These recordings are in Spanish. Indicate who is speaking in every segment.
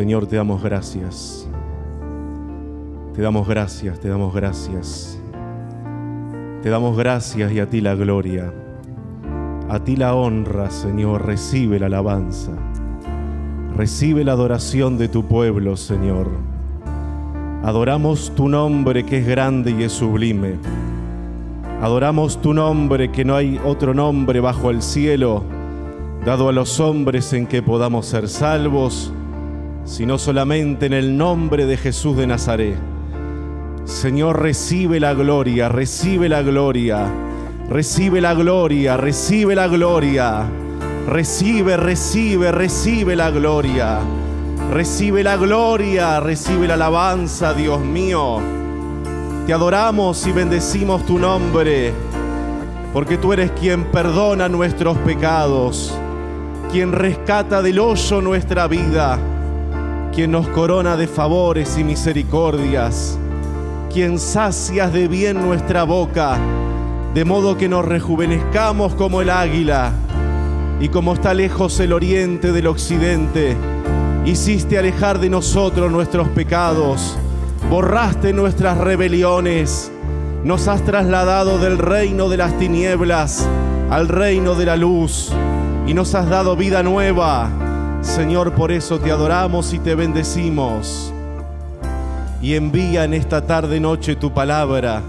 Speaker 1: Señor, te damos gracias. Te damos gracias, te damos gracias. Te damos gracias y a ti la gloria. A ti la honra, Señor. Recibe la alabanza. Recibe la adoración de tu pueblo, Señor. Adoramos tu nombre que es grande y es sublime. Adoramos tu nombre que no hay otro nombre bajo el cielo dado a los hombres en que podamos ser salvos sino solamente en el nombre de Jesús de Nazaret. Señor, recibe la gloria, recibe la gloria, recibe la gloria, recibe la gloria, recibe, recibe, recibe la gloria, recibe la gloria, recibe la alabanza, Dios mío. Te adoramos y bendecimos tu nombre, porque tú eres quien perdona nuestros pecados, quien rescata del hoyo nuestra vida quien nos corona de favores y misericordias, quien sacias de bien nuestra boca, de modo que nos rejuvenezcamos como el águila, y como está lejos el oriente del occidente, hiciste alejar de nosotros nuestros pecados, borraste nuestras rebeliones, nos has trasladado del reino de las tinieblas al reino de la luz, y nos has dado vida nueva Señor, por eso te adoramos y te bendecimos. Y envía en esta tarde noche tu palabra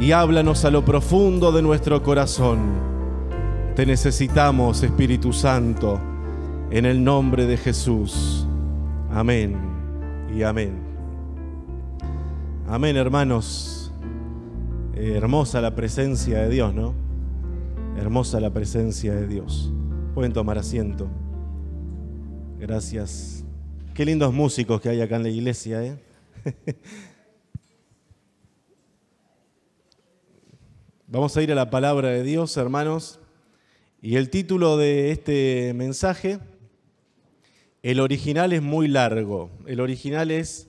Speaker 1: y háblanos a lo profundo de nuestro corazón. Te necesitamos, Espíritu Santo, en el nombre de Jesús. Amén y amén. Amén, hermanos. Eh, hermosa la presencia de Dios, ¿no? Hermosa la presencia de Dios. Pueden tomar asiento. Gracias. Qué lindos músicos que hay acá en la iglesia, ¿eh? Vamos a ir a la palabra de Dios, hermanos. Y el título de este mensaje, el original es muy largo. El original es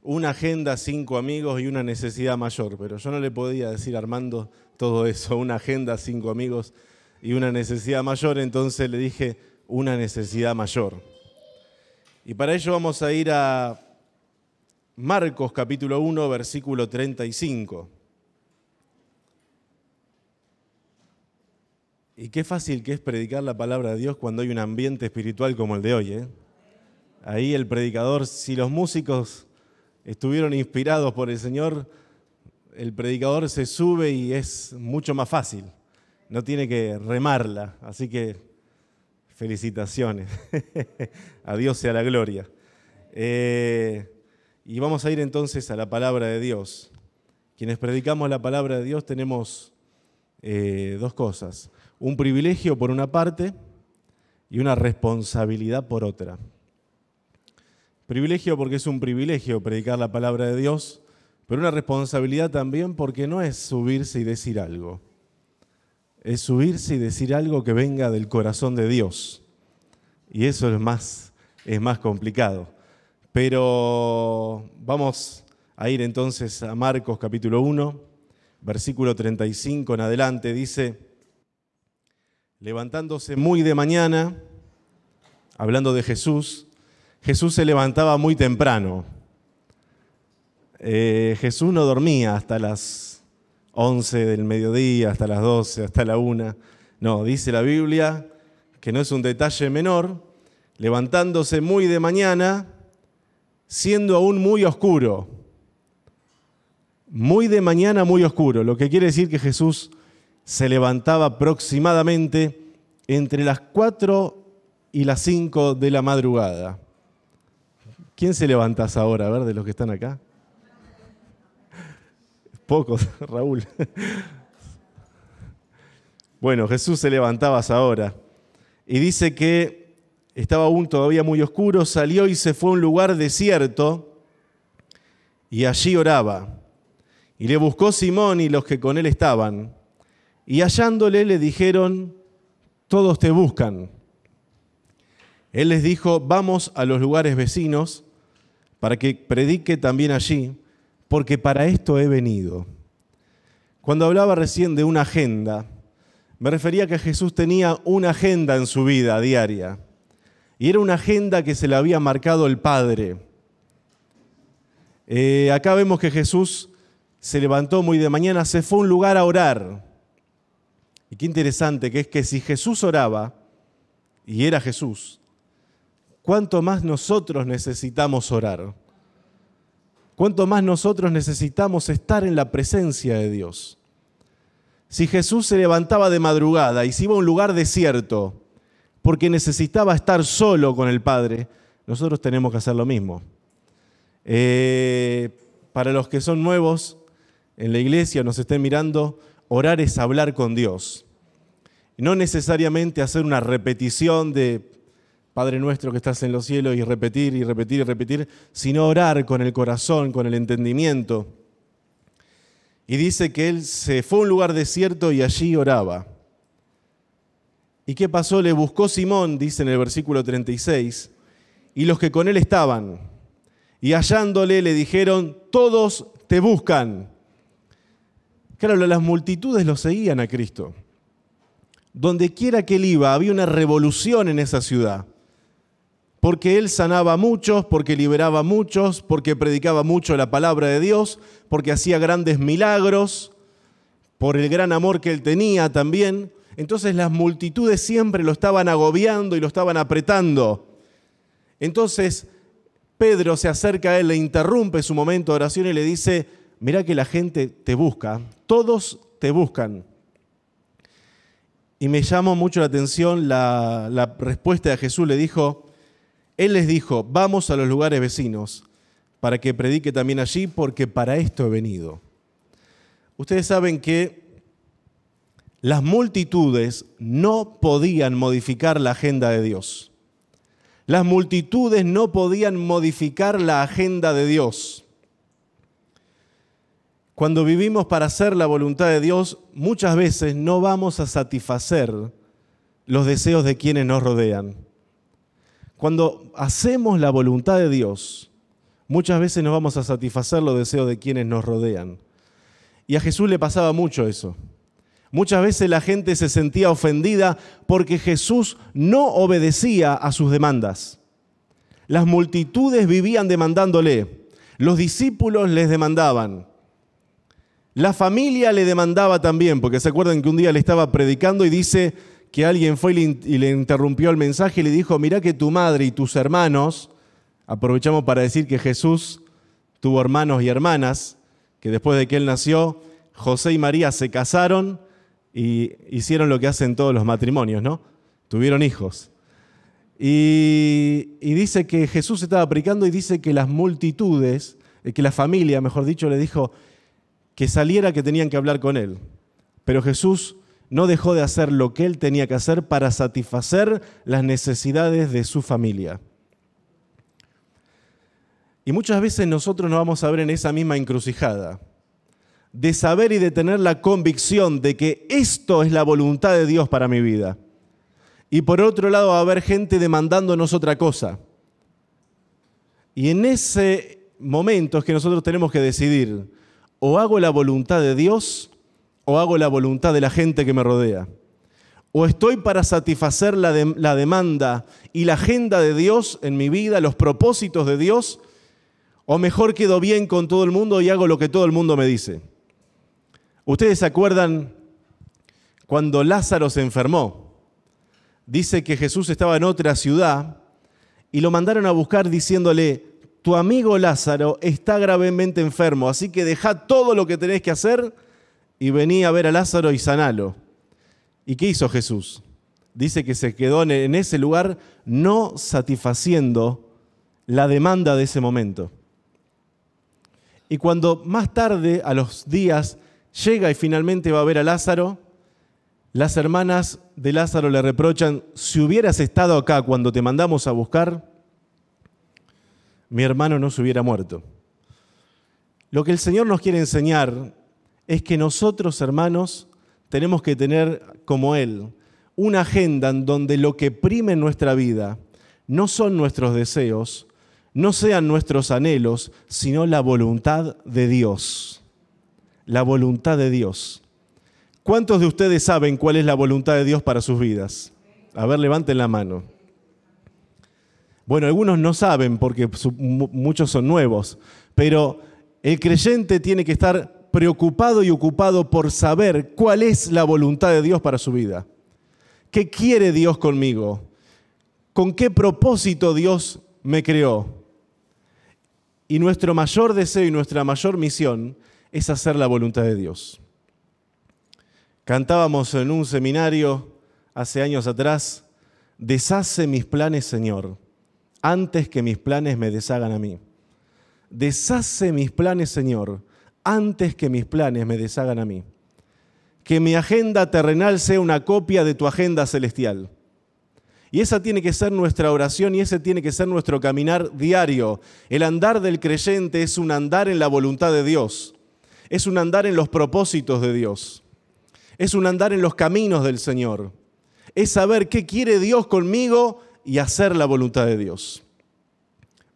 Speaker 1: una agenda, cinco amigos y una necesidad mayor. Pero yo no le podía decir Armando todo eso, una agenda, cinco amigos y una necesidad mayor. Entonces le dije, una necesidad mayor. Y para ello vamos a ir a Marcos capítulo 1, versículo 35. Y qué fácil que es predicar la palabra de Dios cuando hay un ambiente espiritual como el de hoy. ¿eh? Ahí el predicador, si los músicos estuvieron inspirados por el Señor, el predicador se sube y es mucho más fácil. No tiene que remarla. Así que Felicitaciones. a Dios sea la gloria. Eh, y vamos a ir entonces a la palabra de Dios. Quienes predicamos la palabra de Dios tenemos eh, dos cosas. Un privilegio por una parte y una responsabilidad por otra. Privilegio porque es un privilegio predicar la palabra de Dios, pero una responsabilidad también porque no es subirse y decir algo es subirse y decir algo que venga del corazón de Dios. Y eso es más, es más complicado. Pero vamos a ir entonces a Marcos capítulo 1, versículo 35 en adelante. Dice, levantándose muy de mañana, hablando de Jesús, Jesús se levantaba muy temprano. Eh, Jesús no dormía hasta las 11 del mediodía hasta las 12, hasta la 1. No, dice la Biblia que no es un detalle menor, levantándose muy de mañana, siendo aún muy oscuro. Muy de mañana, muy oscuro, lo que quiere decir que Jesús se levantaba aproximadamente entre las 4 y las 5 de la madrugada. ¿Quién se levanta ahora, a ver, de los que están acá? Raúl. Bueno, Jesús se levantaba a ahora y dice que estaba aún todavía muy oscuro, salió y se fue a un lugar desierto y allí oraba. Y le buscó Simón y los que con él estaban. Y hallándole le dijeron, todos te buscan. Él les dijo, vamos a los lugares vecinos para que predique también allí, porque para esto he venido. Cuando hablaba recién de una agenda, me refería que Jesús tenía una agenda en su vida diaria, y era una agenda que se le había marcado el Padre. Eh, acá vemos que Jesús se levantó muy de mañana, se fue a un lugar a orar. Y qué interesante que es que si Jesús oraba, y era Jesús, ¿cuánto más nosotros necesitamos orar? cuánto más nosotros necesitamos estar en la presencia de Dios. Si Jesús se levantaba de madrugada y se iba a un lugar desierto porque necesitaba estar solo con el Padre, nosotros tenemos que hacer lo mismo. Eh, para los que son nuevos en la iglesia, nos estén mirando, orar es hablar con Dios. No necesariamente hacer una repetición de Padre nuestro que estás en los cielos y repetir y repetir y repetir, sino orar con el corazón, con el entendimiento. Y dice que él se fue a un lugar desierto y allí oraba. ¿Y qué pasó? Le buscó Simón, dice en el versículo 36, y los que con él estaban. Y hallándole le dijeron, todos te buscan. Claro, las multitudes lo seguían a Cristo. Donde quiera que él iba, había una revolución en esa ciudad porque él sanaba a muchos, porque liberaba a muchos, porque predicaba mucho la palabra de Dios, porque hacía grandes milagros, por el gran amor que él tenía también. Entonces las multitudes siempre lo estaban agobiando y lo estaban apretando. Entonces Pedro se acerca a él, le interrumpe su momento de oración y le dice, mirá que la gente te busca, todos te buscan. Y me llamó mucho la atención la, la respuesta de Jesús, le dijo, él les dijo, vamos a los lugares vecinos para que predique también allí, porque para esto he venido. Ustedes saben que las multitudes no podían modificar la agenda de Dios. Las multitudes no podían modificar la agenda de Dios. Cuando vivimos para hacer la voluntad de Dios, muchas veces no vamos a satisfacer los deseos de quienes nos rodean. Cuando hacemos la voluntad de Dios, muchas veces nos vamos a satisfacer los deseos de quienes nos rodean. Y a Jesús le pasaba mucho eso. Muchas veces la gente se sentía ofendida porque Jesús no obedecía a sus demandas. Las multitudes vivían demandándole, los discípulos les demandaban, la familia le demandaba también, porque se acuerdan que un día le estaba predicando y dice, que alguien fue y le, interrumpió el mensaje y le dijo, mirá que tu madre y tus hermanos, aprovechamos para decir que Jesús tuvo hermanos y hermanas, que después de que él nació, José y María se casaron y hicieron lo que hacen todos los matrimonios, ¿no? Tuvieron hijos. Y, dice que Jesús estaba predicando y dice que las multitudes, eh, que la familia, mejor dicho, le dijo que saliera que tenían que hablar con él. Pero Jesús no dejó de hacer lo que él tenía que hacer para satisfacer las necesidades de su familia. Y muchas veces nosotros nos vamos a ver en esa misma encrucijada, de saber y de tener la convicción de que esto es la voluntad de Dios para mi vida. Y por otro lado a haber gente demandándonos otra cosa. Y en ese momento es que nosotros tenemos que decidir, o hago la voluntad de Dios, o hago la voluntad de la gente que me rodea? ¿O estoy para satisfacer la, demanda y la agenda de Dios en mi vida, los propósitos de Dios? ¿O mejor quedo bien con todo el mundo y hago lo que todo el mundo me dice? Ustedes se acuerdan cuando Lázaro se enfermó. Dice que Jesús estaba en otra ciudad y lo mandaron a buscar diciéndole, tu amigo Lázaro está gravemente enfermo, así que deja todo lo que tenés que hacer y vení a ver a Lázaro y sanalo. ¿Y qué hizo Jesús? Dice que se quedó en ese lugar no satisfaciendo la demanda de ese momento. Y cuando más tarde, a los días, llega y finalmente va a ver a Lázaro, las hermanas de Lázaro le reprochan, si hubieras estado acá cuando te mandamos a buscar, mi hermano no se hubiera muerto. Lo que el Señor nos quiere enseñar es que nosotros, hermanos, tenemos que tener como Él una agenda en donde lo que prime en nuestra vida no son nuestros deseos, no sean nuestros anhelos, sino la voluntad de Dios. La voluntad de Dios. ¿Cuántos de ustedes saben cuál es la voluntad de Dios para sus vidas? A ver, levanten la mano. Bueno, algunos no saben porque muchos son nuevos, pero el creyente tiene que estar preocupado y ocupado por saber cuál es la voluntad de Dios para su vida. ¿Qué quiere Dios conmigo? ¿Con qué propósito Dios me creó? Y nuestro mayor deseo y nuestra mayor misión es hacer la voluntad de Dios. Cantábamos en un seminario hace años atrás, deshace mis planes, Señor, antes que mis planes me deshagan a mí. Deshace mis planes, Señor, antes que mis planes me deshagan a mí. Que mi agenda terrenal sea una copia de tu agenda celestial. Y esa tiene que ser nuestra oración y ese tiene que ser nuestro caminar diario. El andar del creyente es un andar en la voluntad de Dios. Es un andar en los propósitos de Dios. Es un andar en los caminos del Señor. Es saber qué quiere Dios conmigo y hacer la voluntad de Dios.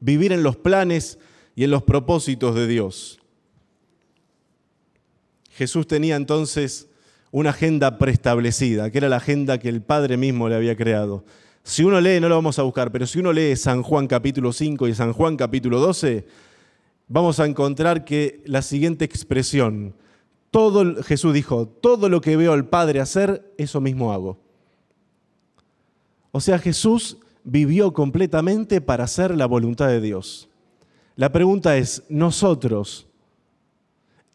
Speaker 1: Vivir en los planes y en los propósitos de Dios. Jesús tenía entonces una agenda preestablecida, que era la agenda que el Padre mismo le había creado. Si uno lee, no lo vamos a buscar, pero si uno lee San Juan capítulo 5 y San Juan capítulo 12, vamos a encontrar que la siguiente expresión, todo, Jesús dijo, todo lo que veo al Padre hacer, eso mismo hago. O sea, Jesús vivió completamente para hacer la voluntad de Dios. La pregunta es, ¿nosotros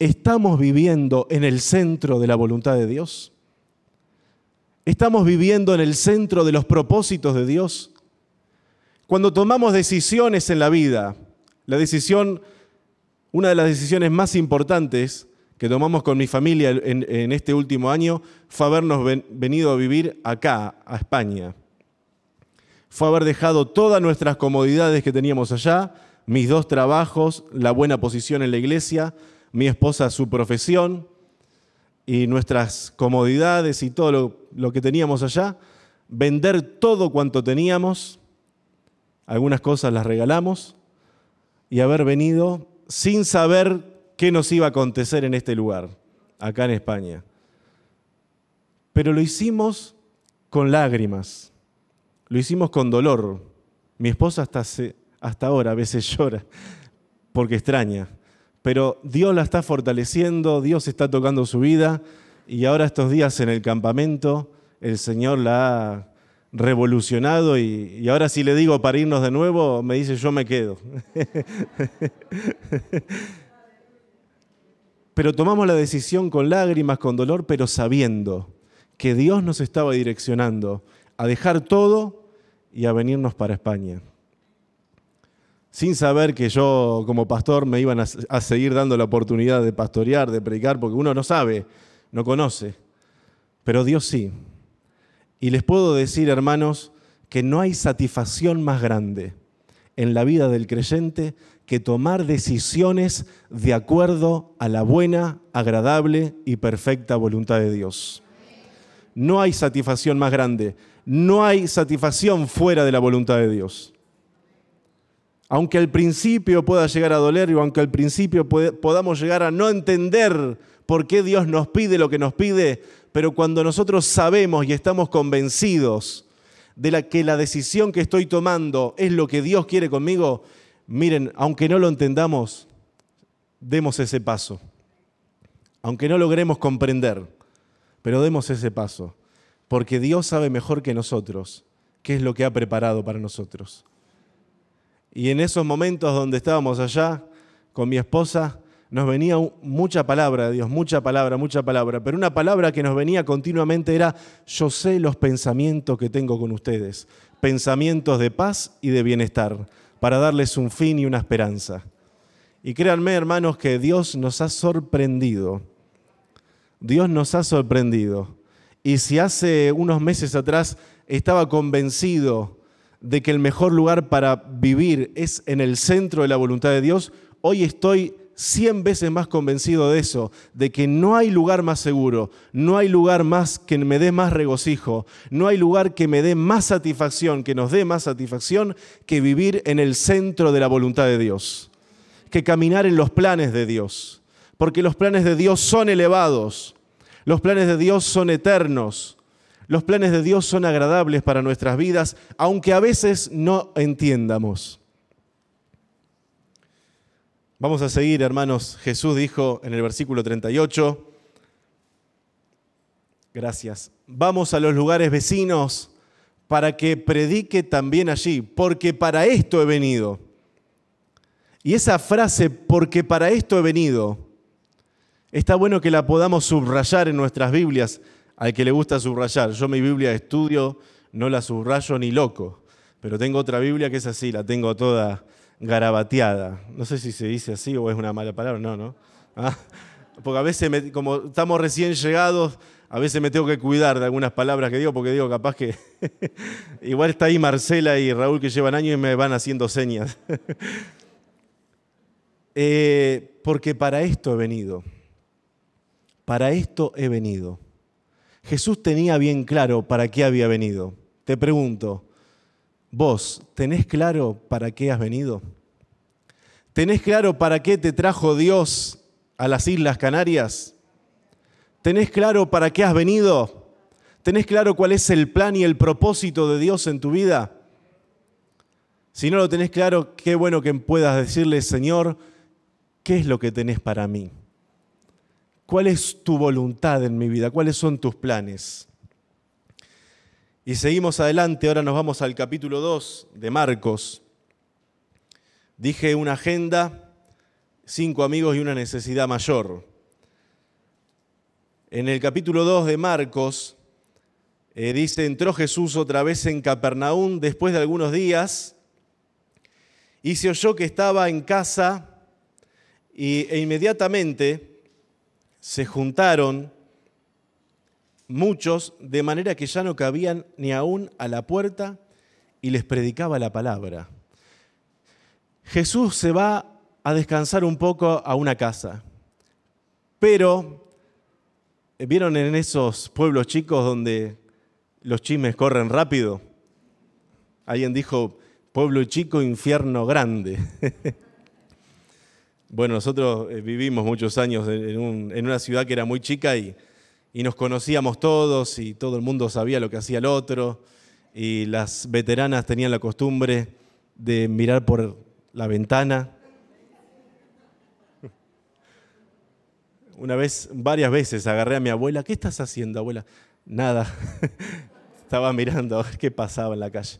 Speaker 1: ¿Estamos viviendo en el centro de la voluntad de Dios? ¿Estamos viviendo en el centro de los propósitos de Dios? Cuando tomamos decisiones en la vida, la decisión, una de las decisiones más importantes que tomamos con mi familia en, este último año fue habernos venido a vivir acá, a España. Fue haber dejado todas nuestras comodidades que teníamos allá, mis dos trabajos, la buena posición en la iglesia, mi esposa su profesión y nuestras comodidades y todo lo, que teníamos allá, vender todo cuanto teníamos, algunas cosas las regalamos, y haber venido sin saber qué nos iba a acontecer en este lugar, acá en España. Pero lo hicimos con lágrimas, lo hicimos con dolor. Mi esposa hasta, hasta ahora a veces llora porque extraña pero Dios la está fortaleciendo, Dios está tocando su vida y ahora estos días en el campamento el Señor la ha revolucionado y, ahora si le digo para irnos de nuevo, me dice yo me quedo. pero tomamos la decisión con lágrimas, con dolor, pero sabiendo que Dios nos estaba direccionando a dejar todo y a venirnos para España sin saber que yo como pastor me iban a, seguir dando la oportunidad de pastorear, de predicar, porque uno no sabe, no conoce, pero Dios sí. Y les puedo decir, hermanos, que no hay satisfacción más grande en la vida del creyente que tomar decisiones de acuerdo a la buena, agradable y perfecta voluntad de Dios. No hay satisfacción más grande, no hay satisfacción fuera de la voluntad de Dios aunque al principio pueda llegar a doler y aunque al principio podamos llegar a no entender por qué Dios nos pide lo que nos pide, pero cuando nosotros sabemos y estamos convencidos de que la decisión que estoy tomando es lo que Dios quiere conmigo, miren, aunque no lo entendamos, demos ese paso. Aunque no logremos comprender, pero demos ese paso, porque Dios sabe mejor que nosotros qué es lo que ha preparado para nosotros. Y en esos momentos donde estábamos allá con mi esposa, nos venía mucha palabra de Dios, mucha palabra, mucha palabra, pero una palabra que nos venía continuamente era, yo sé los pensamientos que tengo con ustedes, pensamientos de paz y de bienestar, para darles un fin y una esperanza. Y créanme, hermanos, que Dios nos ha sorprendido. Dios nos ha sorprendido. Y si hace unos meses atrás estaba convencido de que el mejor lugar para vivir es en el centro de la voluntad de Dios, hoy estoy 100 veces más convencido de eso, de que no hay lugar más seguro, no hay lugar más que me dé más regocijo, no hay lugar que me dé más satisfacción, que nos dé más satisfacción que vivir en el centro de la voluntad de Dios, que caminar en los planes de Dios, porque los planes de Dios son elevados, los planes de Dios son eternos, los planes de Dios son agradables para nuestras vidas, aunque a veces no entiendamos. Vamos a seguir, hermanos. Jesús dijo en el versículo 38, gracias, vamos a los lugares vecinos para que predique también allí, porque para esto he venido. Y esa frase, porque para esto he venido, está bueno que la podamos subrayar en nuestras Biblias, al que le gusta subrayar. Yo mi Biblia de estudio no la subrayo ni loco, pero tengo otra Biblia que es así, la tengo toda garabateada. No sé si se dice así o es una mala palabra, no, ¿no? Ah, porque a veces, como estamos recién llegados, a veces me tengo que cuidar de algunas palabras que digo, porque digo, capaz que. Igual está ahí Marcela y Raúl que llevan años y me van haciendo señas. Eh, porque para esto he venido. Para esto he venido. Jesús tenía bien claro para qué había venido. Te pregunto, vos, ¿tenés claro para qué has venido? ¿Tenés claro para qué te trajo Dios a las Islas Canarias? ¿Tenés claro para qué has venido? ¿Tenés claro cuál es el plan y el propósito de Dios en tu vida? Si no lo tenés claro, qué bueno que puedas decirle, Señor, ¿qué es lo que tenés para mí? ¿Cuál es tu voluntad en mi vida? ¿Cuáles son tus planes? Y seguimos adelante, ahora nos vamos al capítulo 2 de Marcos. Dije una agenda, cinco amigos y una necesidad mayor. En el capítulo 2 de Marcos eh, dice, entró Jesús otra vez en Capernaum después de algunos días y se oyó que estaba en casa e inmediatamente se juntaron muchos, de manera que ya no cabían ni aún a la puerta y les predicaba la palabra. Jesús se va a descansar un poco a una casa, pero eh, vieron en esos pueblos chicos donde los chismes corren rápido. Alguien dijo, pueblo chico, infierno grande. Bueno, nosotros eh, vivimos muchos años en, una ciudad que era muy chica y, y, nos conocíamos todos y todo el mundo sabía lo que hacía el otro y las veteranas tenían la costumbre de mirar por la ventana. Una vez, varias veces agarré a mi abuela, ¿qué estás haciendo abuela? Nada, estaba mirando a ver qué pasaba en la calle.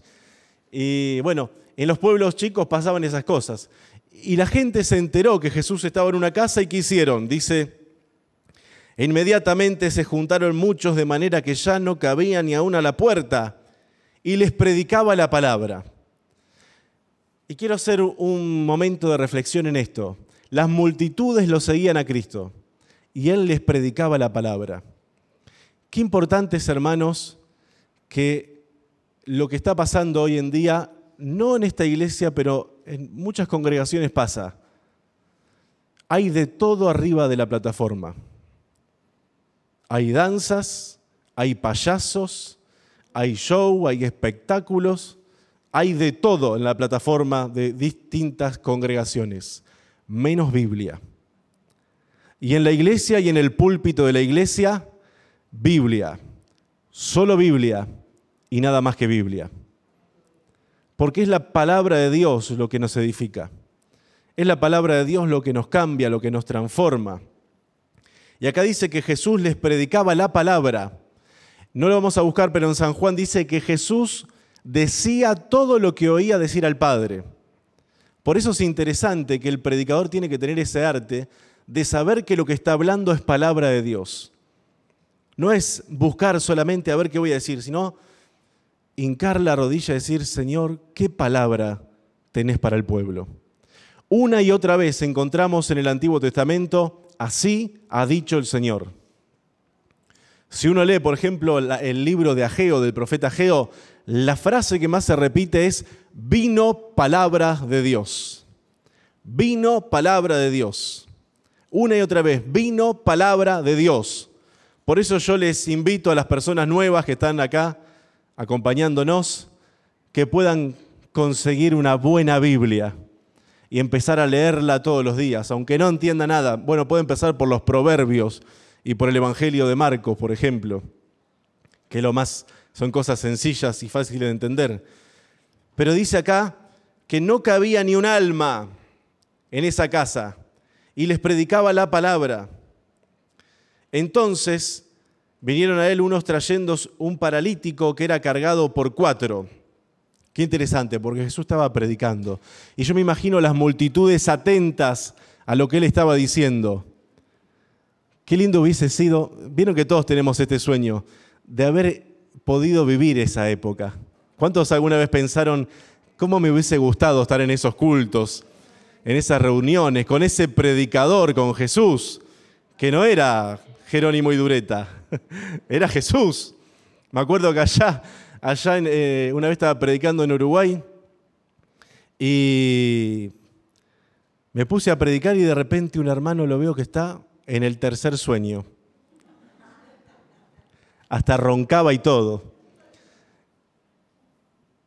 Speaker 1: Y bueno, en los pueblos chicos pasaban esas cosas. Y la gente se enteró que Jesús estaba en una casa y ¿qué hicieron? Dice, e inmediatamente se juntaron muchos de manera que ya no cabía ni aún a la puerta y les predicaba la palabra. Y quiero hacer un momento de reflexión en esto. Las multitudes lo seguían a Cristo y Él les predicaba la palabra. Qué importante hermanos, que lo que está pasando hoy en día, no en esta iglesia, pero en muchas congregaciones pasa. Hay de todo arriba de la plataforma. Hay danzas, hay payasos, hay show, hay espectáculos, hay de todo en la plataforma de distintas congregaciones, menos Biblia. Y en la iglesia y en el púlpito de la iglesia, Biblia, solo Biblia y nada más que Biblia porque es la palabra de Dios lo que nos edifica. Es la palabra de Dios lo que nos cambia, lo que nos transforma. Y acá dice que Jesús les predicaba la palabra. No lo vamos a buscar, pero en San Juan dice que Jesús decía todo lo que oía decir al Padre. Por eso es interesante que el predicador tiene que tener ese arte de saber que lo que está hablando es palabra de Dios. No es buscar solamente a ver qué voy a decir, sino hincar la rodilla y decir, Señor, ¿qué palabra tenés para el pueblo? Una y otra vez encontramos en el Antiguo Testamento, así ha dicho el Señor. Si uno lee, por ejemplo, el libro de Ageo, del profeta Ageo, la frase que más se repite es, vino palabra de Dios. Vino palabra de Dios. Una y otra vez, vino palabra de Dios. Por eso yo les invito a las personas nuevas que están acá acompañándonos, que puedan conseguir una buena Biblia y empezar a leerla todos los días, aunque no entienda nada. Bueno, puede empezar por los proverbios y por el Evangelio de Marcos, por ejemplo, que lo más son cosas sencillas y fáciles de entender. Pero dice acá que no cabía ni un alma en esa casa y les predicaba la palabra. Entonces, Vinieron a él unos trayendo un paralítico que era cargado por cuatro. Qué interesante, porque Jesús estaba predicando. Y yo me imagino las multitudes atentas a lo que él estaba diciendo. Qué lindo hubiese sido, vieron que todos tenemos este sueño, de haber podido vivir esa época. ¿Cuántos alguna vez pensaron, cómo me hubiese gustado estar en esos cultos, en esas reuniones, con ese predicador, con Jesús, que no era Jerónimo y Dureta? Era Jesús. Me acuerdo que allá, allá eh, una vez estaba predicando en Uruguay y me puse a predicar y de repente un hermano lo veo que está en el tercer sueño. Hasta roncaba y todo.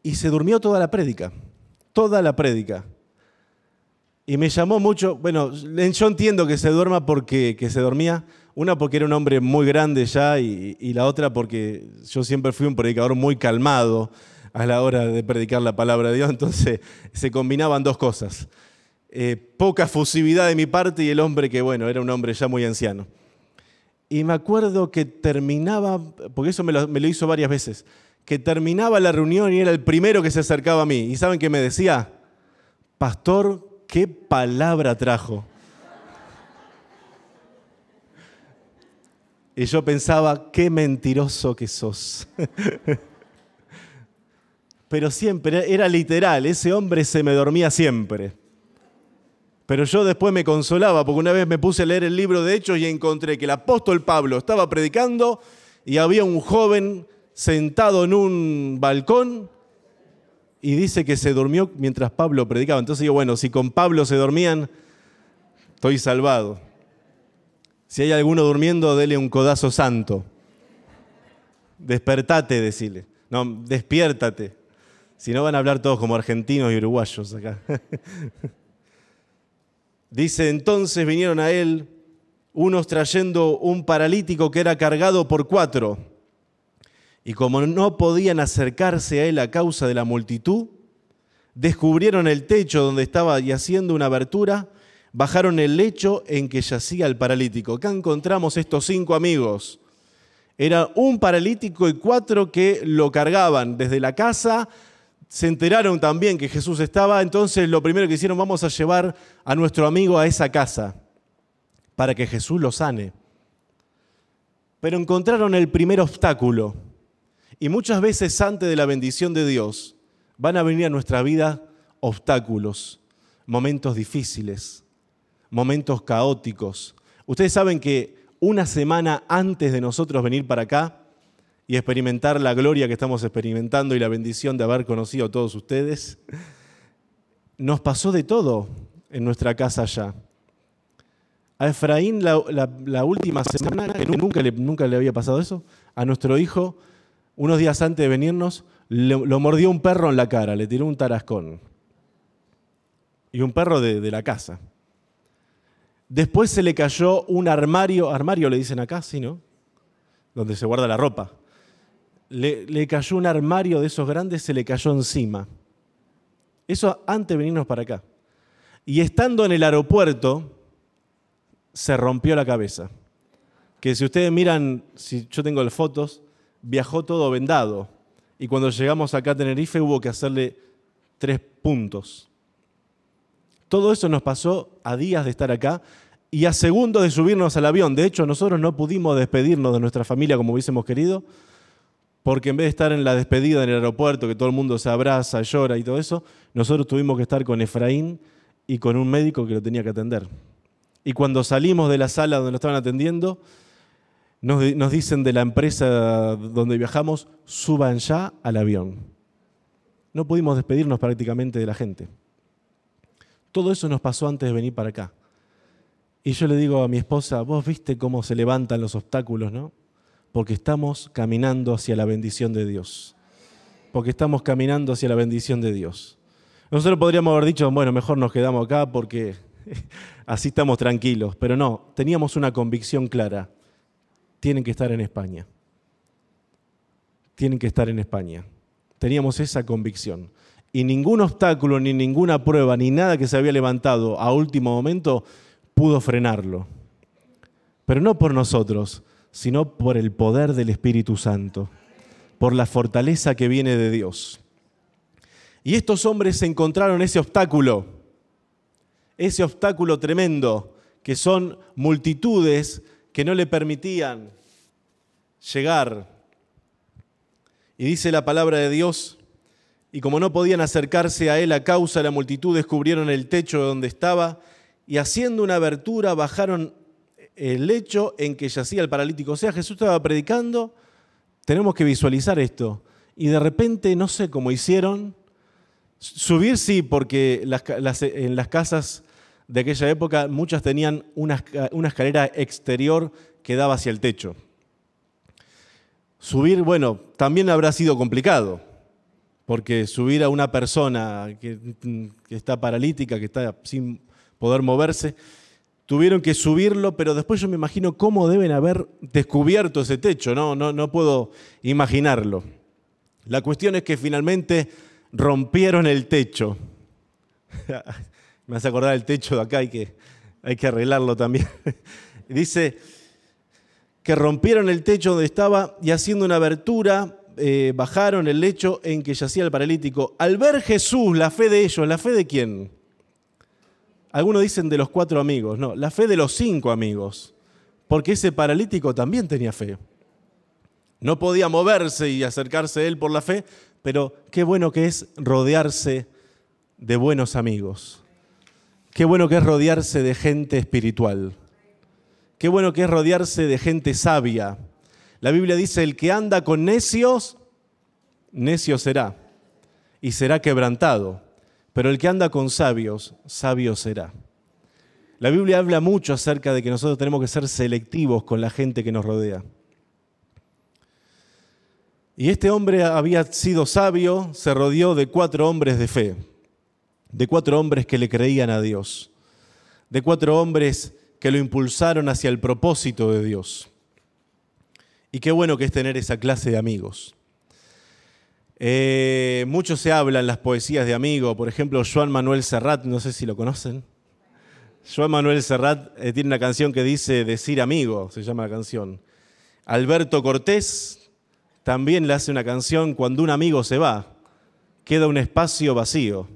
Speaker 1: Y se durmió toda la prédica, toda la prédica. Y me llamó mucho, bueno, yo entiendo que se duerma porque que se dormía, una porque era un hombre muy grande ya y, la otra porque yo siempre fui un predicador muy calmado a la hora de predicar la palabra de Dios, entonces se combinaban dos cosas. Eh, poca fusividad de mi parte y el hombre que, bueno, era un hombre ya muy anciano. Y me acuerdo que terminaba, porque eso me lo, me lo hizo varias veces, que terminaba la reunión y era el primero que se acercaba a mí. ¿Y saben qué me decía? Pastor, qué palabra trajo. Y yo pensaba, qué mentiroso que sos. Pero siempre, era literal, ese hombre se me dormía siempre. Pero yo después me consolaba, porque una vez me puse a leer el libro de Hechos y encontré que el apóstol Pablo estaba predicando y había un joven sentado en un balcón y dice que se durmió mientras Pablo predicaba. Entonces yo, bueno, si con Pablo se dormían, estoy salvado. Si hay alguno durmiendo, dele un codazo santo. Despertate, decile. No, despiértate. Si no van a hablar todos como argentinos y uruguayos acá. Dice, entonces vinieron a él unos trayendo un paralítico que era cargado por cuatro. Y como no podían acercarse a él a causa de la multitud, descubrieron el techo donde estaba y haciendo una abertura, bajaron el lecho en que yacía el paralítico. Acá encontramos estos cinco amigos. Era un paralítico y cuatro que lo cargaban desde la casa. Se enteraron también que Jesús estaba, entonces lo primero que hicieron, vamos a llevar a nuestro amigo a esa casa para que Jesús lo sane. Pero encontraron el primer obstáculo. Y muchas veces antes de la bendición de Dios van a venir a nuestra vida obstáculos, momentos difíciles, momentos caóticos. Ustedes saben que una semana antes de nosotros venir para acá y experimentar la gloria que estamos experimentando y la bendición de haber conocido a todos ustedes, nos pasó de todo en nuestra casa allá. A Efraín la, última semana, que nunca le, nunca le había pasado eso, a nuestro hijo, unos días antes de venirnos, lo, mordió un perro en la cara, le tiró un tarascón. Y un perro de la casa. Después se le cayó un armario, armario le dicen acá, ¿sí, no? Donde se guarda la ropa. Le, le cayó un armario de esos grandes, se le cayó encima. Eso antes de venirnos para acá. Y estando en el aeropuerto, se rompió la cabeza. Que si ustedes miran, si yo tengo las fotos, viajó todo vendado. Y cuando llegamos acá a Tenerife hubo que hacerle tres puntos. Todo eso nos pasó a días de estar acá y a segundos de subirnos al avión. De hecho, nosotros no pudimos despedirnos de nuestra familia como hubiésemos querido, porque en vez de estar en la despedida en el aeropuerto, que todo el mundo se abraza, llora y todo eso, nosotros tuvimos que estar con Efraín y con un médico que lo tenía que atender. Y cuando salimos de la sala donde lo estaban atendiendo, nos, nos dicen de la empresa donde viajamos, suban ya al avión. No pudimos despedirnos prácticamente de la gente. Todo eso nos pasó antes de venir para acá. Y yo le digo a mi esposa, vos viste cómo se levantan los obstáculos, ¿no? Porque estamos caminando hacia la bendición de Dios. Porque estamos caminando hacia la bendición de Dios. Nosotros podríamos haber dicho, bueno, mejor nos quedamos acá porque así estamos tranquilos. Pero no, teníamos una convicción clara. Tienen que estar en España. Tienen que estar en España. Teníamos esa convicción. Y ningún obstáculo, ni ninguna prueba, ni nada que se había levantado a último momento pudo frenarlo. Pero no por nosotros, sino por el poder del Espíritu Santo, por la fortaleza que viene de Dios. Y estos hombres encontraron ese obstáculo, ese obstáculo tremendo, que son multitudes que no le permitían llegar. Y dice la palabra de Dios, y como no podían acercarse a él a causa de la multitud, descubrieron el techo donde estaba y haciendo una abertura bajaron el lecho en que yacía el paralítico. O sea, Jesús estaba predicando, tenemos que visualizar esto. Y de repente, no sé cómo hicieron, subir sí, porque en las casas de aquella época muchas tenían una, escalera exterior que daba hacia el techo. Subir, bueno, también habrá sido complicado, porque subir a una persona que está paralítica, que está sin poder moverse. Tuvieron que subirlo, pero después yo me imagino cómo deben haber descubierto ese techo, no, no, no puedo imaginarlo. La cuestión es que finalmente rompieron el techo. me hace acordar el techo de acá, hay que, hay que arreglarlo también. Dice que rompieron el techo donde estaba y haciendo una abertura eh, bajaron el lecho en que yacía el paralítico. Al ver Jesús, la fe de ellos, la fe de quién? Algunos dicen de los cuatro amigos, no, la fe de los cinco amigos, porque ese paralítico también tenía fe. No podía moverse y acercarse a él por la fe, pero qué bueno que es rodearse de buenos amigos. Qué bueno que es rodearse de gente espiritual. Qué bueno que es rodearse de gente sabia. La Biblia dice, el que anda con necios, necio será y será quebrantado pero el que anda con sabios, sabio será. La Biblia habla mucho acerca de que nosotros tenemos que ser selectivos con la gente que nos rodea. Y este hombre había sido sabio, se rodeó de cuatro hombres de fe, de cuatro hombres que le creían a Dios, de cuatro hombres que lo impulsaron hacia el propósito de Dios. Y qué bueno que es tener esa clase de amigos. Eh, mucho se habla en las poesías de amigo, por ejemplo, Joan Manuel Serrat, no sé si lo conocen. Joan Manuel Serrat eh, tiene una canción que dice Decir amigo, se llama la canción. Alberto Cortés también le hace una canción Cuando un amigo se va, queda un espacio vacío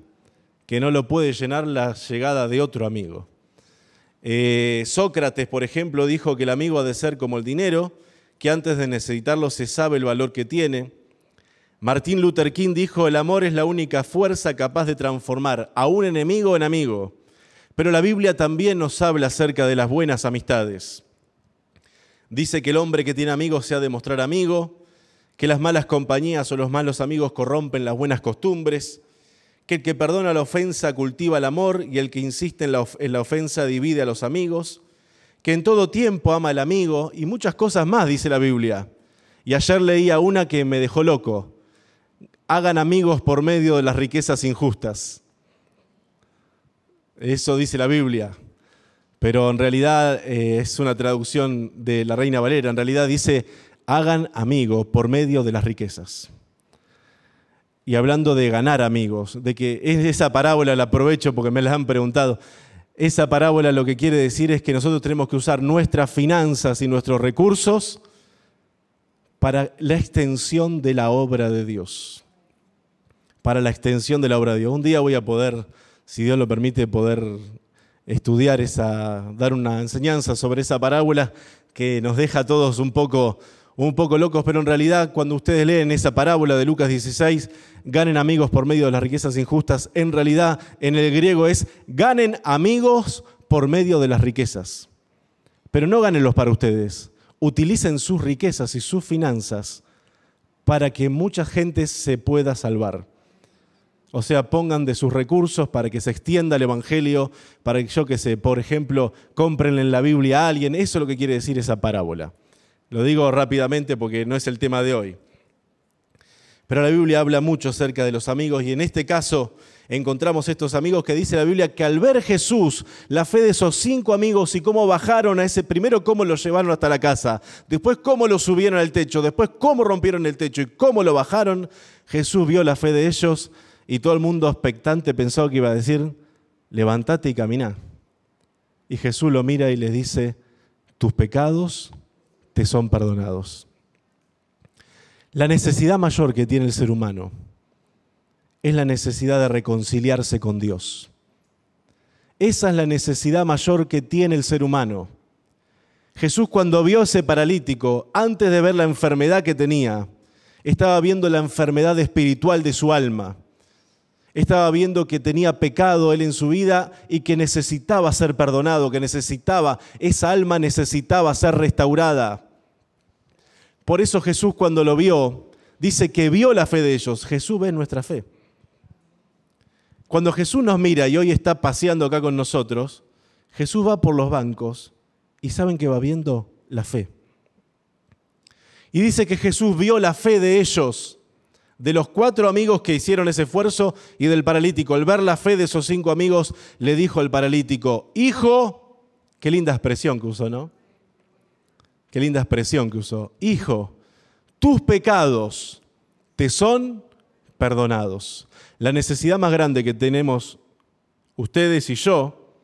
Speaker 1: que no lo puede llenar la llegada de otro amigo. Eh, Sócrates, por ejemplo, dijo que el amigo ha de ser como el dinero, que antes de necesitarlo se sabe el valor que tiene Martín Luther King dijo, el amor es la única fuerza capaz de transformar a un enemigo en amigo. Pero la Biblia también nos habla acerca de las buenas amistades. Dice que el hombre que tiene amigos se ha de mostrar amigo, que las malas compañías o los malos amigos corrompen las buenas costumbres, que el que perdona la ofensa cultiva el amor y el que insiste en la, ofensa divide a los amigos, que en todo tiempo ama al amigo y muchas cosas más, dice la Biblia. Y ayer leía una que me dejó loco hagan amigos por medio de las riquezas injustas. Eso dice la Biblia, pero en realidad eh, es una traducción de la Reina Valera, en realidad dice, hagan amigos por medio de las riquezas. Y hablando de ganar amigos, de que esa parábola la aprovecho porque me la han preguntado. Esa parábola lo que quiere decir es que nosotros tenemos que usar nuestras finanzas y nuestros recursos para la extensión de la obra de Dios para la extensión de la obra de Dios. Un día voy a poder, si Dios lo permite, poder estudiar esa, dar una enseñanza sobre esa parábola que nos deja a todos un poco, un poco locos, pero en realidad cuando ustedes leen esa parábola de Lucas 16, ganen amigos por medio de las riquezas injustas, en realidad en el griego es ganen amigos por medio de las riquezas. Pero no gánenlos para ustedes, utilicen sus riquezas y sus finanzas para que mucha gente se pueda salvar. O sea, pongan de sus recursos para que se extienda el Evangelio, para que yo que sé, por ejemplo, compren en la Biblia a alguien. Eso es lo que quiere decir esa parábola. Lo digo rápidamente porque no es el tema de hoy. Pero la Biblia habla mucho acerca de los amigos y en este caso encontramos estos amigos que dice la Biblia que al ver Jesús, la fe de esos cinco amigos y cómo bajaron a ese, primero cómo lo llevaron hasta la casa, después cómo lo subieron al techo, después cómo rompieron el techo y cómo lo bajaron, Jesús vio la fe de ellos y todo el mundo expectante pensaba que iba a decir, levántate y camina. Y Jesús lo mira y les dice, tus pecados te son perdonados. La necesidad mayor que tiene el ser humano es la necesidad de reconciliarse con Dios. Esa es la necesidad mayor que tiene el ser humano. Jesús cuando vio a ese paralítico, antes de ver la enfermedad que tenía, estaba viendo la enfermedad espiritual de su alma estaba viendo que tenía pecado él en su vida y que necesitaba ser perdonado, que necesitaba, esa alma necesitaba ser restaurada. Por eso Jesús cuando lo vio, dice que vio la fe de ellos. Jesús ve nuestra fe. Cuando Jesús nos mira y hoy está paseando acá con nosotros, Jesús va por los bancos y saben que va viendo la fe. Y dice que Jesús vio la fe de ellos de los cuatro amigos que hicieron ese esfuerzo y del paralítico. Al ver la fe de esos cinco amigos, le dijo el paralítico, hijo, qué linda expresión que usó, ¿no? Qué linda expresión que usó, hijo, tus pecados te son perdonados. La necesidad más grande que tenemos ustedes y yo,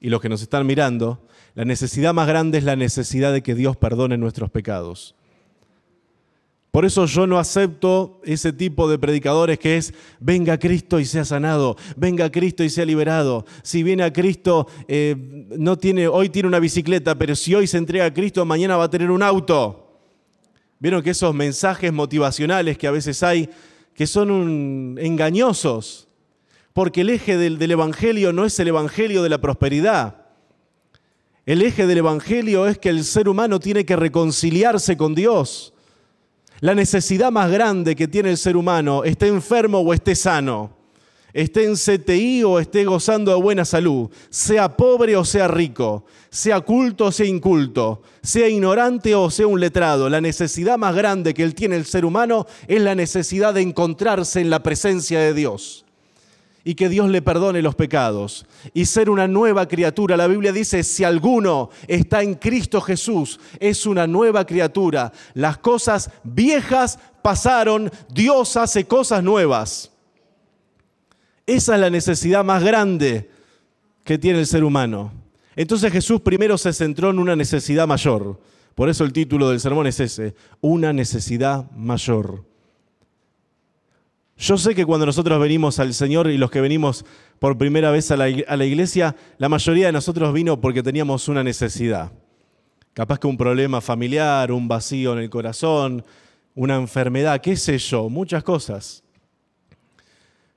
Speaker 1: y los que nos están mirando, la necesidad más grande es la necesidad de que Dios perdone nuestros pecados. Por eso yo no acepto ese tipo de predicadores que es, venga Cristo y sea sanado, venga Cristo y sea liberado. Si viene a Cristo, eh, no tiene, hoy tiene una bicicleta, pero si hoy se entrega a Cristo, mañana va a tener un auto. Vieron que esos mensajes motivacionales que a veces hay, que son engañosos, porque el eje del, del Evangelio no es el Evangelio de la prosperidad. El eje del Evangelio es que el ser humano tiene que reconciliarse con Dios. La necesidad más grande que tiene el ser humano, esté enfermo o esté sano, esté en CTI o esté gozando de buena salud, sea pobre o sea rico, sea culto o sea inculto, sea ignorante o sea un letrado, la necesidad más grande que él tiene el ser humano es la necesidad de encontrarse en la presencia de Dios y que Dios le perdone los pecados y ser una nueva criatura. La Biblia dice, si alguno está en Cristo Jesús, es una nueva criatura. Las cosas viejas pasaron, Dios hace cosas nuevas. Esa es la necesidad más grande que tiene el ser humano. Entonces Jesús primero se centró en una necesidad mayor. Por eso el título del sermón es ese, una necesidad mayor. Yo sé que cuando nosotros venimos al Señor y los que venimos por primera vez a la, iglesia, la mayoría de nosotros vino porque teníamos una necesidad. Capaz que un problema familiar, un vacío en el corazón, una enfermedad, qué sé yo, muchas cosas.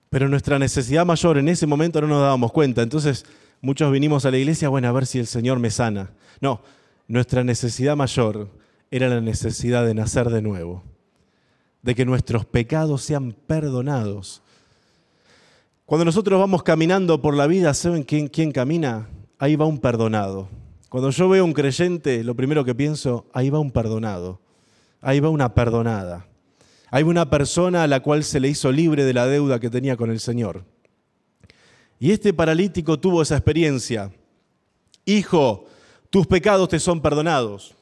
Speaker 1: Pero nuestra necesidad mayor en ese momento no nos dábamos cuenta. Entonces muchos vinimos a la iglesia, bueno, a ver si el Señor me sana. No, nuestra necesidad mayor era la necesidad de nacer de nuevo de que nuestros pecados sean perdonados. Cuando nosotros vamos caminando por la vida, ¿saben quién, camina? Ahí va un perdonado. Cuando yo veo a un creyente, lo primero que pienso, ahí va un perdonado, ahí va una perdonada. Hay una persona a la cual se le hizo libre de la deuda que tenía con el Señor. Y este paralítico tuvo esa experiencia. Hijo, tus pecados te son perdonados.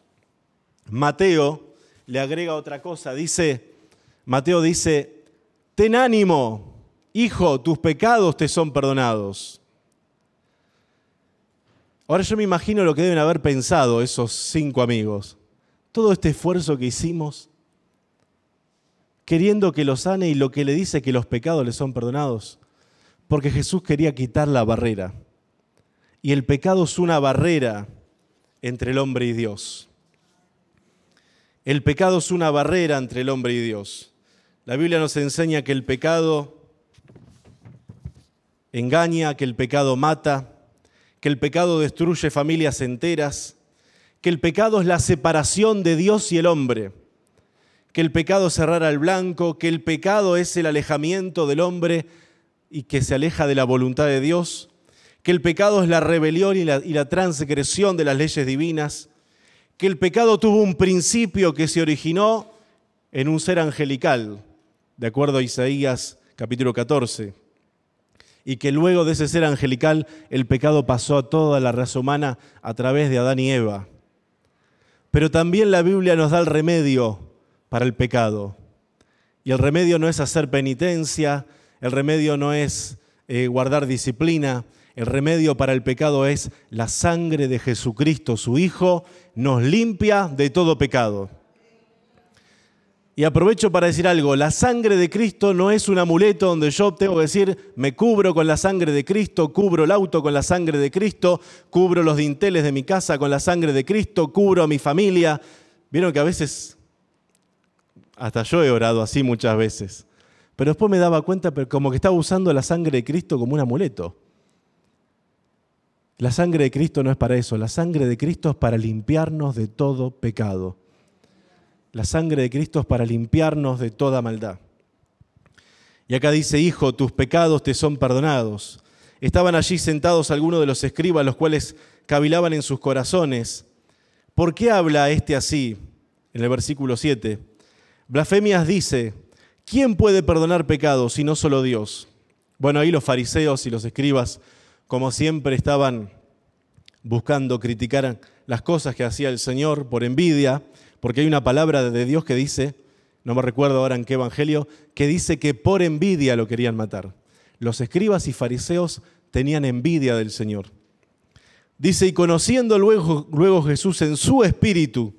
Speaker 1: Mateo le agrega otra cosa, dice, Mateo dice, ten ánimo, hijo, tus pecados te son perdonados. Ahora yo me imagino lo que deben haber pensado esos cinco amigos. Todo este esfuerzo que hicimos queriendo que lo sane y lo que le dice que los pecados le son perdonados. Porque Jesús quería quitar la barrera. Y el pecado es una barrera entre el hombre y Dios. El pecado es una barrera entre el hombre y Dios. La Biblia nos enseña que el pecado engaña, que el pecado mata, que el pecado destruye familias enteras, que el pecado es la separación de Dios y el hombre, que el pecado es cerrar al blanco, que el pecado es el alejamiento del hombre y que se aleja de la voluntad de Dios, que el pecado es la rebelión y la, y la transgresión de las leyes divinas, que el pecado tuvo un principio que se originó en un ser angelical, de acuerdo a Isaías capítulo 14, y que luego de ese ser angelical el pecado pasó a toda la raza humana a través de Adán y Eva. Pero también la Biblia nos da el remedio para el pecado. Y el remedio no es hacer penitencia, el remedio no es eh, guardar disciplina, el remedio para el pecado es la sangre de Jesucristo, su Hijo, nos limpia de todo pecado. Y aprovecho para decir algo, la sangre de Cristo no es un amuleto donde yo tengo que decir, me cubro con la sangre de Cristo, cubro el auto con la sangre de Cristo, cubro los dinteles de mi casa con la sangre de Cristo, cubro a mi familia. Vieron que a veces, hasta yo he orado así muchas veces, pero después me daba cuenta como que estaba usando la sangre de Cristo como un amuleto. La sangre de Cristo no es para eso, la sangre de Cristo es para limpiarnos de todo pecado. La sangre de Cristo es para limpiarnos de toda maldad. Y acá dice, Hijo, tus pecados te son perdonados. Estaban allí sentados algunos de los escribas, los cuales cavilaban en sus corazones. ¿Por qué habla este así? En el versículo 7. Blasfemias dice, ¿quién puede perdonar pecados si no solo Dios? Bueno, ahí los fariseos y los escribas, como siempre, estaban buscando criticar las cosas que hacía el Señor por envidia, porque hay una palabra de Dios que dice, no me recuerdo ahora en qué evangelio, que dice que por envidia lo querían matar. Los escribas y fariseos tenían envidia del Señor. Dice, y conociendo luego, luego Jesús en su espíritu,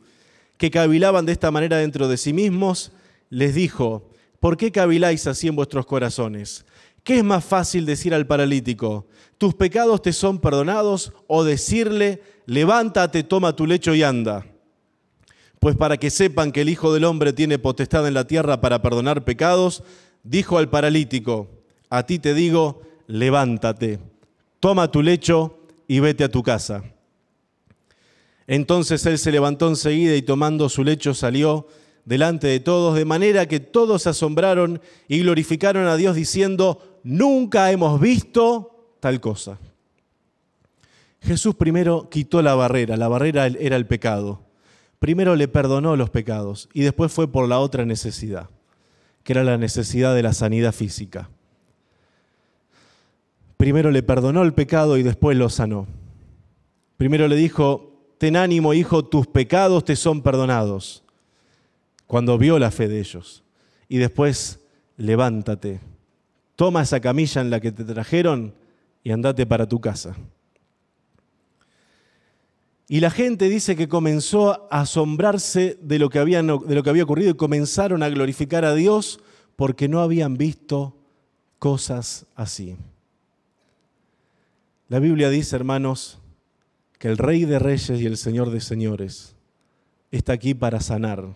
Speaker 1: que cavilaban de esta manera dentro de sí mismos, les dijo, ¿por qué caviláis así en vuestros corazones? ¿Qué es más fácil decir al paralítico, tus pecados te son perdonados, o decirle, levántate, toma tu lecho y anda? Pues para que sepan que el Hijo del Hombre tiene potestad en la tierra para perdonar pecados, dijo al paralítico, a ti te digo, levántate, toma tu lecho y vete a tu casa. Entonces él se levantó enseguida y tomando su lecho salió delante de todos, de manera que todos se asombraron y glorificaron a Dios diciendo, nunca hemos visto tal cosa. Jesús primero quitó la barrera, la barrera era el pecado primero le perdonó los pecados y después fue por la otra necesidad, que era la necesidad de la sanidad física. Primero le perdonó el pecado y después lo sanó. Primero le dijo, ten ánimo hijo, tus pecados te son perdonados, cuando vio la fe de ellos. Y después, levántate, toma esa camilla en la que te trajeron y andate para tu casa. Y la gente dice que comenzó a asombrarse de lo, que había, de lo que había ocurrido y comenzaron a glorificar a Dios porque no habían visto cosas así. La Biblia dice, hermanos, que el Rey de Reyes y el Señor de Señores está aquí para sanar,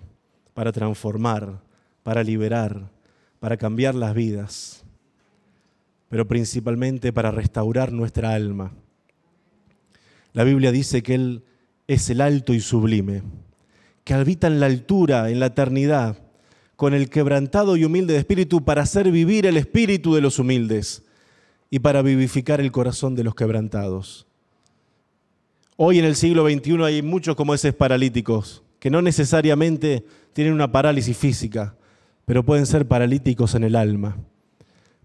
Speaker 1: para transformar, para liberar, para cambiar las vidas, pero principalmente para restaurar nuestra alma la Biblia dice que Él es el alto y sublime, que habita en la altura, en la eternidad, con el quebrantado y humilde de espíritu para hacer vivir el espíritu de los humildes y para vivificar el corazón de los quebrantados. Hoy en el siglo XXI hay muchos como esos paralíticos, que no necesariamente tienen una parálisis física, pero pueden ser paralíticos en el alma.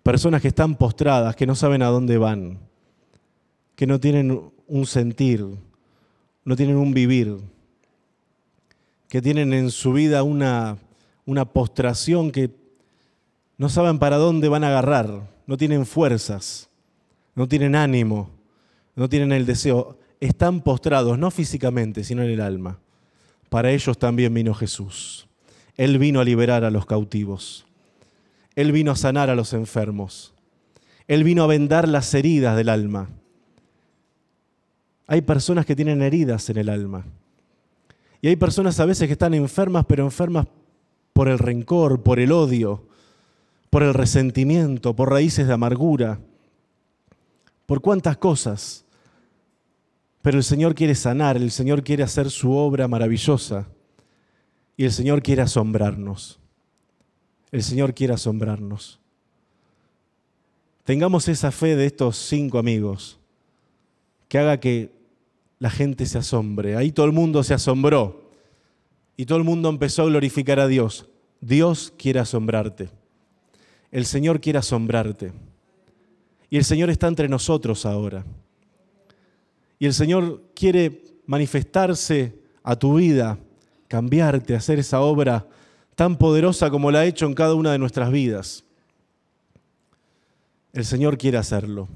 Speaker 1: Personas que están postradas, que no saben a dónde van, que no tienen un sentir, no tienen un vivir, que tienen en su vida una, una postración que no saben para dónde van a agarrar, no tienen fuerzas, no tienen ánimo, no tienen el deseo, están postrados, no físicamente, sino en el alma. Para ellos también vino Jesús. Él vino a liberar a los cautivos. Él vino a sanar a los enfermos. Él vino a vendar las heridas del alma. Hay personas que tienen heridas en el alma. Y hay personas a veces que están enfermas, pero enfermas por el rencor, por el odio, por el resentimiento, por raíces de amargura, por cuantas cosas. Pero el Señor quiere sanar, el Señor quiere hacer su obra maravillosa y el Señor quiere asombrarnos. El Señor quiere asombrarnos. Tengamos esa fe de estos cinco amigos que haga que la gente se asombre. Ahí todo el mundo se asombró y todo el mundo empezó a glorificar a Dios. Dios quiere asombrarte. El Señor quiere asombrarte. Y el Señor está entre nosotros ahora. Y el Señor quiere manifestarse a tu vida, cambiarte, hacer esa obra tan poderosa como la ha hecho en cada una de nuestras vidas. El Señor quiere hacerlo.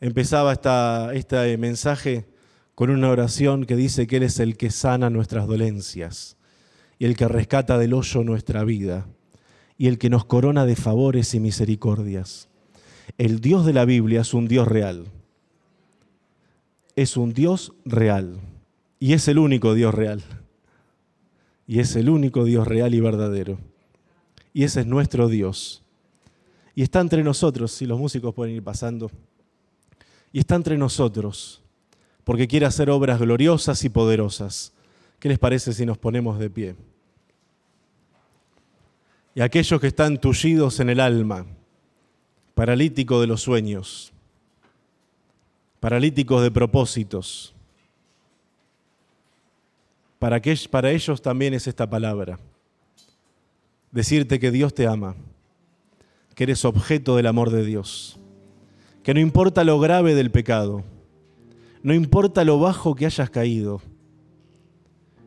Speaker 1: Empezaba esta, este mensaje con una oración que dice que Él es el que sana nuestras dolencias y el que rescata del hoyo nuestra vida y el que nos corona de favores y misericordias. El Dios de la Biblia es un Dios real. Es un Dios real. Y es el único Dios real. Y es el único Dios real y verdadero. Y ese es nuestro Dios. Y está entre nosotros, si los músicos pueden ir pasando. Y está entre nosotros porque quiere hacer obras gloriosas y poderosas. ¿Qué les parece si nos ponemos de pie? Y aquellos que están tullidos en el alma, paralíticos de los sueños, paralíticos de propósitos, para, para ellos también es esta palabra. Decirte que Dios te ama, que eres objeto del amor de Dios, que no importa lo grave del pecado, no importa lo bajo que hayas caído.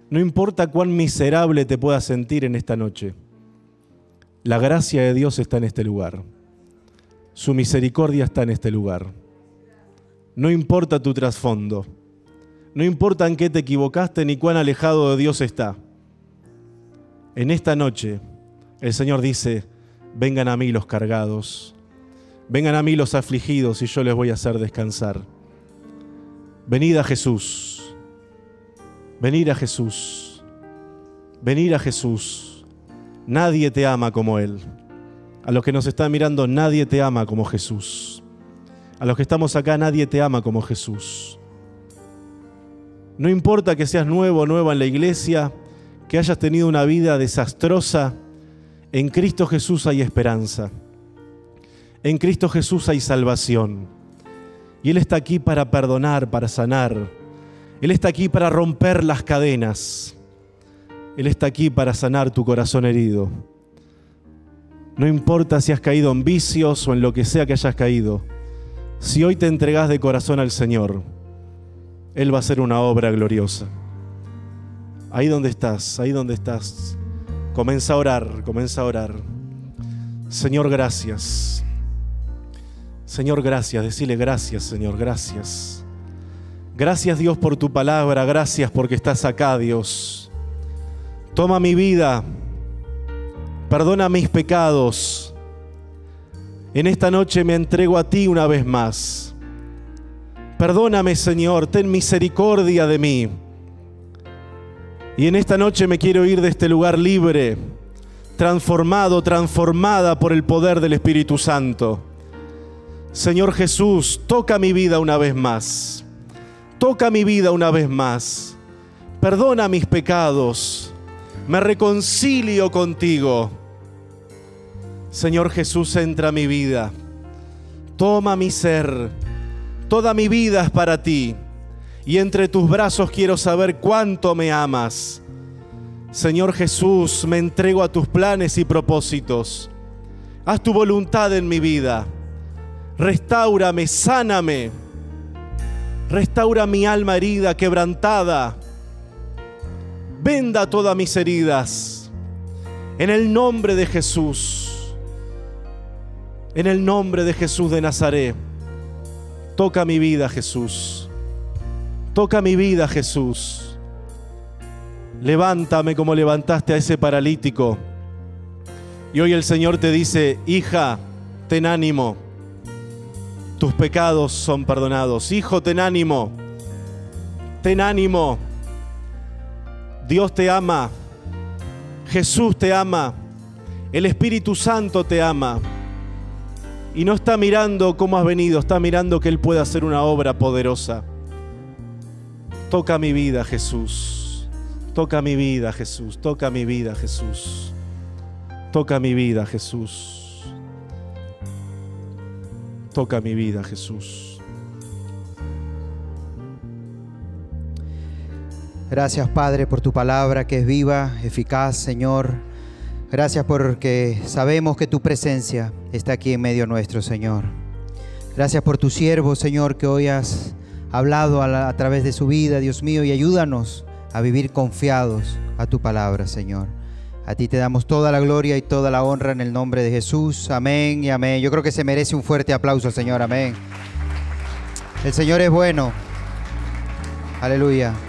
Speaker 1: No importa cuán miserable te puedas sentir en esta noche. La gracia de Dios está en este lugar. Su misericordia está en este lugar. No importa tu trasfondo. No importa en qué te equivocaste ni cuán alejado de Dios está. En esta noche el Señor dice, vengan a mí los cargados, vengan a mí los afligidos y yo les voy a hacer descansar. Venid a Jesús. Venid a Jesús. Venid a Jesús. Nadie te ama como Él. A los que nos están mirando, nadie te ama como Jesús. A los que estamos acá, nadie te ama como Jesús. No importa que seas nuevo o nueva en la iglesia, que hayas tenido una vida desastrosa, en Cristo Jesús hay esperanza. En Cristo Jesús hay salvación. Y Él está aquí para perdonar, para sanar. Él está aquí para romper las cadenas. Él está aquí para sanar tu corazón herido. No importa si has caído en vicios o en lo que sea que hayas caído. Si hoy te entregas de corazón al Señor, Él va a hacer una obra gloriosa. Ahí donde estás, ahí donde estás, comienza a orar, comienza a orar. Señor, gracias. Señor, gracias. Decirle gracias, Señor, gracias. Gracias Dios por tu palabra, gracias porque estás acá, Dios. Toma mi vida, perdona mis pecados. En esta noche me entrego a ti una vez más. Perdóname, Señor, ten misericordia de mí. Y en esta noche me quiero ir de este lugar libre, transformado, transformada por el poder del Espíritu Santo. Señor Jesús, toca mi vida una vez más. Toca mi vida una vez más. Perdona mis pecados. Me reconcilio contigo. Señor Jesús, entra a mi vida. Toma mi ser. Toda mi vida es para ti. Y entre tus brazos quiero saber cuánto me amas. Señor Jesús, me entrego a tus planes y propósitos. Haz tu voluntad en mi vida Restaurame, sáname. Restaura mi alma herida, quebrantada. Venda todas mis heridas. En el nombre de Jesús. En el nombre de Jesús de Nazaret. Toca mi vida, Jesús. Toca mi vida, Jesús. Levántame como levantaste a ese paralítico. Y hoy el Señor te dice, hija, ten ánimo tus pecados son perdonados. Hijo, ten ánimo, ten ánimo. Dios te ama, Jesús te ama, el Espíritu Santo te ama. Y no está mirando cómo has venido, está mirando que Él pueda hacer una obra poderosa. Toca mi vida, Jesús. Toca mi vida, Jesús. Toca mi vida, Jesús. Toca mi vida, Jesús. Toca mi vida, Jesús. Gracias, Padre, por tu palabra que es viva, eficaz, Señor. Gracias porque sabemos que tu presencia está aquí en medio nuestro, Señor. Gracias por tu siervo, Señor, que hoy has hablado a, través de su vida, Dios mío, y ayúdanos a vivir confiados a tu palabra, Señor. A ti te damos toda la gloria y toda la honra en el nombre de Jesús. Amén y amén. Yo creo que se merece un fuerte aplauso Señor. Amén. El Señor es bueno. Aleluya.